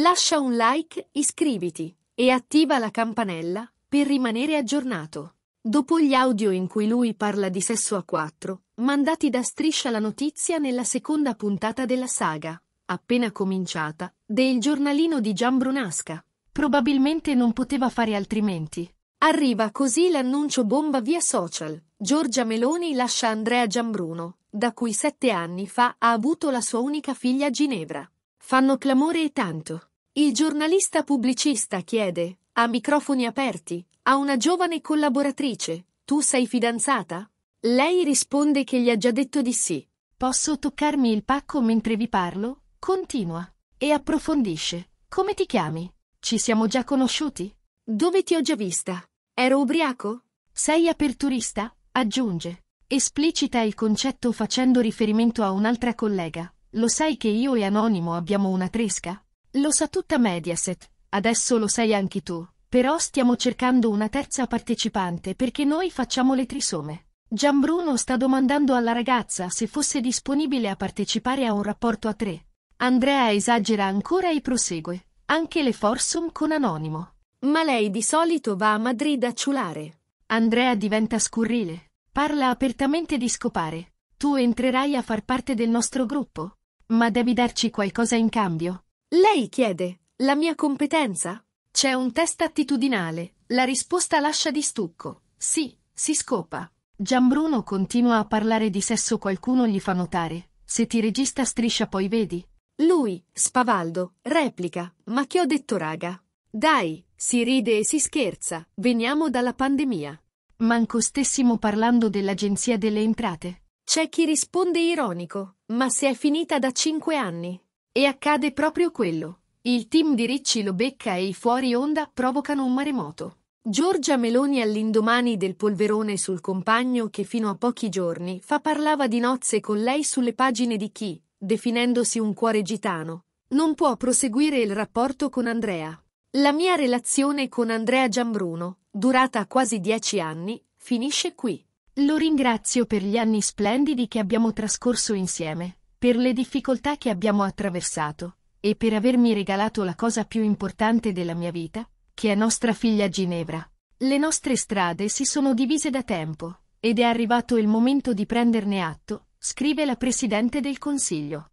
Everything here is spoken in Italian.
Lascia un like, iscriviti e attiva la campanella per rimanere aggiornato. Dopo gli audio in cui lui parla di sesso a quattro, mandati da Striscia la notizia nella seconda puntata della saga, appena cominciata, del giornalino di Gian Brunasca. Probabilmente non poteva fare altrimenti. Arriva così l'annuncio bomba via social. Giorgia Meloni lascia Andrea Gianbruno, da cui sette anni fa ha avuto la sua unica figlia Ginevra. Fanno clamore e tanto. Il giornalista pubblicista chiede, a microfoni aperti, a una giovane collaboratrice, tu sei fidanzata? Lei risponde che gli ha già detto di sì. Posso toccarmi il pacco mentre vi parlo? Continua. E approfondisce. Come ti chiami? Ci siamo già conosciuti? Dove ti ho già vista? Ero ubriaco? Sei aperturista? Aggiunge. Esplicita il concetto facendo riferimento a un'altra collega. Lo sai che io e Anonimo abbiamo una tresca? Lo sa tutta Mediaset, adesso lo sai anche tu, però stiamo cercando una terza partecipante perché noi facciamo le trisome. Gianbruno sta domandando alla ragazza se fosse disponibile a partecipare a un rapporto a tre. Andrea esagera ancora e prosegue. Anche le forsum con anonimo. Ma lei di solito va a Madrid a ciulare. Andrea diventa scurrile. Parla apertamente di scopare. Tu entrerai a far parte del nostro gruppo. Ma devi darci qualcosa in cambio. Lei chiede la mia competenza? C'è un test attitudinale. La risposta lascia di stucco. Sì, si scopa. Gianbruno continua a parlare di sesso qualcuno gli fa notare. Se ti regista striscia poi vedi. Lui, spavaldo, replica. Ma che ho detto raga? Dai, si ride e si scherza. Veniamo dalla pandemia. Manco stessimo parlando dell'Agenzia delle Entrate. C'è chi risponde ironico. Ma se è finita da cinque anni. E accade proprio quello. Il team di Ricci lo becca e i fuori onda provocano un maremoto. Giorgia Meloni all'indomani del polverone sul compagno che fino a pochi giorni fa parlava di nozze con lei sulle pagine di chi, definendosi un cuore gitano, non può proseguire il rapporto con Andrea. La mia relazione con Andrea Giambruno, durata quasi dieci anni, finisce qui. Lo ringrazio per gli anni splendidi che abbiamo trascorso insieme per le difficoltà che abbiamo attraversato e per avermi regalato la cosa più importante della mia vita, che è nostra figlia Ginevra. Le nostre strade si sono divise da tempo ed è arrivato il momento di prenderne atto, scrive la Presidente del Consiglio.